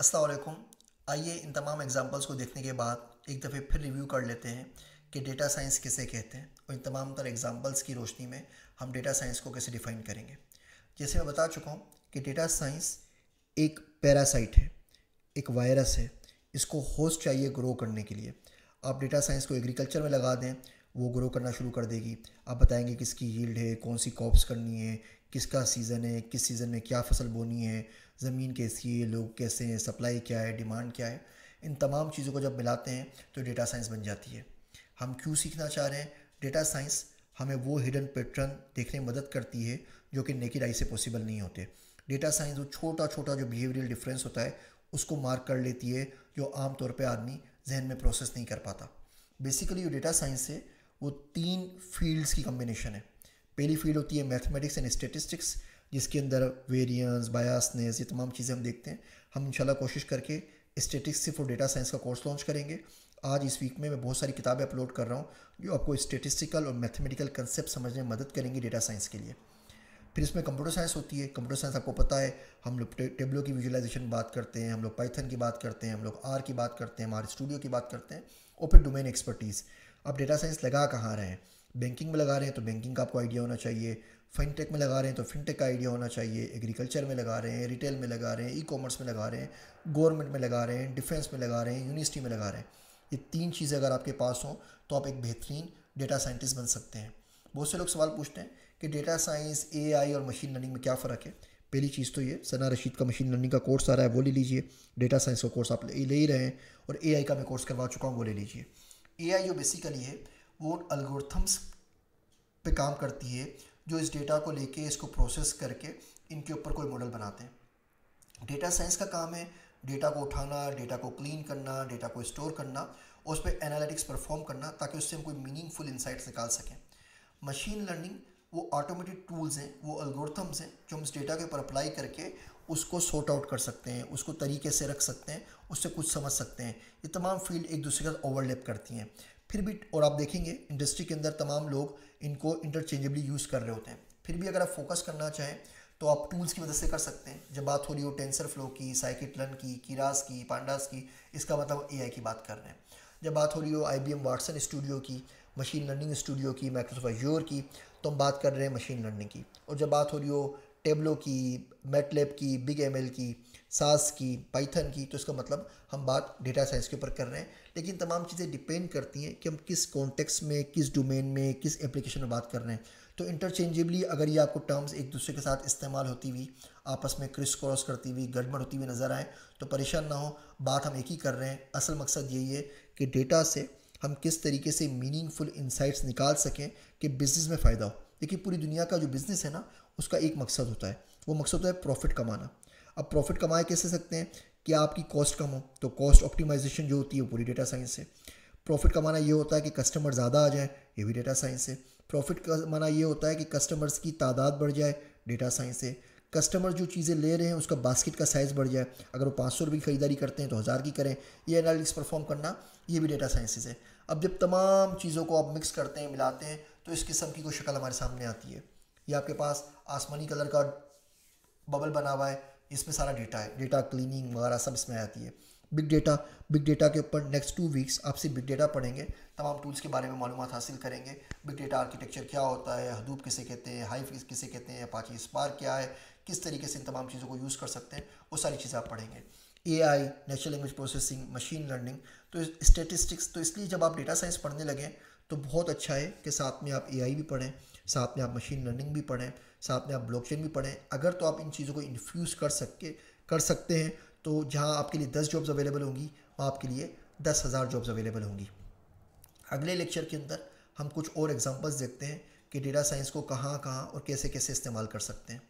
असलकुम आइए इन तमाम एग्जाम्पल्स को देखने के बाद एक दफ़े फिर रिव्यू कर लेते हैं कि डेटा साइंस किसे कहते हैं और इन तमाम तर एग्ज़ाम्पल्स की रोशनी में हम डेटा साइंस को कैसे डिफ़ाइन करेंगे जैसे मैं बता चुका हूँ कि डेटा साइंस एक पैरासाइट है एक वायरस है इसको होस्ट चाहिए ग्रो करने के लिए आप डेटा साइंस को एग्रीकल्चर में लगा दें वो ग्रो करना शुरू कर देगी आप बताएंगे किसकी यील्ड है कौन सी कॉप्स करनी है किसका सीज़न है किस सीज़न में क्या फसल बोनी है ज़मीन कैसी है लोग कैसे हैं सप्लाई क्या है डिमांड क्या है इन तमाम चीज़ों को जब मिलाते हैं तो डेटा साइंस बन जाती है हम क्यों सीखना चाह रहे हैं डेटा साइंस हमें वो हिडन पैटर्न देखने में मदद करती है जो कि नेकी आई से पॉसिबल नहीं होते डेटा साइंस वो छोटा छोटा जो बिहेवियरल डिफरेंस होता है उसको मार्क कर लेती है जो आमतौर पर आदमी जहन में प्रोसेस नहीं कर पाता बेसिकली जो डेटा साइंस है वो तीन फील्ड्स की कम्बिनेशन है पहली फील्ड होती है मैथमेटिक्स एंड स्टेटिस्टिक्स जिसके अंदर वेरियंस बायासनेस ये तमाम चीज़ें हम देखते हैं हम इंशाल्लाह कोशिश करके स्टेटिक्स और डेटा साइंस का कोर्स लॉन्च करेंगे आज इस वीक में मैं बहुत सारी किताबें अपलोड कर रहा हूँ जो आपको स्टेटिस्टिकल और मैथमेटिकल कंसेप्ट समझने में मदद करेंगी डेटा साइंस के लिए फिर इसमें कंप्यूटर साइंस होती है कंप्यूटर साइंस आपको पता है हम लोग टेबलो की विजुलाइजेशन बात करते हैं हम लोग पाइथन की बात करते हैं हम लोग आर की बात करते हैं हम आर स्टूडियो की बात करते हैं और फिर डोमेन एक्सपर्टीज़ अब डेटा साइंस लगा कहाँ रहे हैं बैंकिंग में लगा रहे हैं तो बैंकिंग का आपको आइडिया होना चाहिए फिनटेक में लगा रहे हैं तो फिनटेक का आइडिया होना चाहिए एग्रीकल्चर में लगा रहे हैं रिटेल में लगा रहे हैं ई कॉमर्स में लगा रहे हैं गवर्नमेंट में लगा रहे हैं डिफेंस में लगा रहे हैं यूनिवर्सिटी में लगा रहे हैं ये तीन चीज़ें अगर आपके पास हों तो आप एक बेहतरीन डेटा साइंटिस्ट बन सकते हैं बहुत से लोग सवाल पूछते हैं कि डेटा साइंस ए और मशीन लर्निंग में क्या फ़र्क है पहली चीज़ तो ये सना रशीद का मशीन लर्निंग का कोर्स आ रहा है वो ले लीजिए डेटा साइंस का कोर्स आप ले ही रहे हैं और ए का मैं कोर्स करवा चुका हूँ वो ले लीजिए ए जो बेसिकली है उन अलगोरथम्स पे काम करती है जो इस डेटा को लेके इसको प्रोसेस करके इनके ऊपर कोई मॉडल बनाते हैं डेटा साइंस का काम है डेटा को उठाना डेटा को क्लीन करना डेटा को स्टोर करना और उस पर एनालिटिक्स परफॉर्म करना ताकि उससे हम कोई मीनिंगफुल इंसाइट्स निकाल सकें मशीन लर्निंग वो ऑटोमेटिक टूल्स हैं वो अलगोरथम्स हैं जो हम इस डेटा के ऊपर अप्लाई करके उसको सॉर्ट आउट कर सकते हैं उसको तरीके से रख सकते हैं उससे कुछ समझ सकते हैं ये तमाम फील्ड एक दूसरे के साथ ओवरलैप करती हैं फिर भी और आप देखेंगे इंडस्ट्री के अंदर तमाम लोग इनको इंटरचेंजेबली यूज़ कर रहे होते हैं फिर भी अगर आप फोकस करना चाहें तो आप टूल्स की मदद से कर सकते हैं जब बात हो रही हो टेंसर फ्लो की साइकिटलन की कीरास की पांडास की इसका मतलब ए की बात कर रहे हैं जब बात हो रही हो I B M Watson Studio की मशीन लर्निंग स्टूडियो की माइक्रोसॉफ्ट अजोर की तो हम बात कर रहे हैं मशीन लर्निंग की और जब बात हो रही हो टेबलो की मेटलेब की बिग एम की सास की पाइथन की तो इसका मतलब हम बात डेटा साइंस के ऊपर कर रहे हैं लेकिन तमाम चीज़ें डिपेंड करती हैं कि हम किस कॉन्टेक्स में किस डोमेन में किस एप्लीकेशन में बात कर रहे हैं तो इंटरचेंजेबली अगर ये आपको टर्म्स एक दूसरे के साथ इस्तेमाल होती हुई आपस में क्रिस क्रॉस करती हुई गड़बड़ होती हुई नज़र आए तो परेशान ना हो बात हम एक ही कर रहे हैं असल मकसद यही है कि डेटा से हम किस तरीके से मीनिंगफुल इंसाइट्स निकाल सकें कि बिज़नेस में फ़ायदा हो देखिए पूरी दुनिया का जो बिज़नेस है ना उसका एक मकसद होता है वो मकसद होता है प्रॉफिट कमाना अब प्रॉफिट कमाए कैसे सकते हैं कि आपकी कॉस्ट कम हो तो कॉस्ट ऑप्टिमाइजेशन जो होती है पूरी डेटा साइंस से प्रॉफिट कमाना ये होता है कि कस्टमर ज़्यादा आ जाए ये भी डेटा साइंस से प्रॉफिट कमाना ये होता है कि कस्टमर्स की तादाद बढ़ जाए डेटा साइंस से कस्टमर जो चीज़ें ले रहे हैं उसका बास्केट का साइज़ बढ़ जाए अगर वो पाँच सौ रुपये की ख़रीदारी करते हैं तो हज़ार की करें ये एनालिटिक्स परफॉर्म करना ये भी डेटा साइंसेज है अब जब तमाम चीज़ों को आप मिक्स करते हैं मिलाते हैं तो इस किस्म की कोई शक्ल हमारे सामने आती है ये आपके पास आसमानी कलर का बबल बना हुआ है इसमें सारा डेटा है डेटा क्लीनिंग वगैरह सब इसमें आती है बिग डेटा बिग डेटा के ऊपर नेक्स्ट टू वीक्स आपसे बिग डेटा पढ़ेंगे तमाम टूल्स के बारे में मालूम हासिल करेंगे बिग डेटा आर्किटेक्चर क्या होता है हदूब किसे कहते हैं हाई फीस किसे कहते हैं पाची स्पार क्या है किस तरीके से इन तमाम चीज़ों को यूज़ कर सकते हैं वो सारी चीज़ें आप पढ़ेंगे A I natural language processing machine learning तो स्टेटिस्टिक्स तो इसलिए जब आप डेटा साइंस पढ़ने लगें तो बहुत अच्छा है कि साथ में आप ए आई भी पढ़ें साथ में आप मशीन लर्निंग भी पढ़ें साथ में आप ब्लॉकचेन भी पढ़ें अगर तो आप इन चीज़ों को इन्फ्यूज़ कर सके कर सकते हैं तो जहाँ आपके लिए दस जॉब्स अवेलेबल होंगी वहाँ आपके लिए दस हज़ार जॉब्स अवेलेबल होंगी अगले लेक्चर के अंदर हम कुछ और एग्जांपल्स देखते हैं कि डेटा साइंस को कहाँ कहाँ और कैसे कैसे इस्तेमाल कर सकते हैं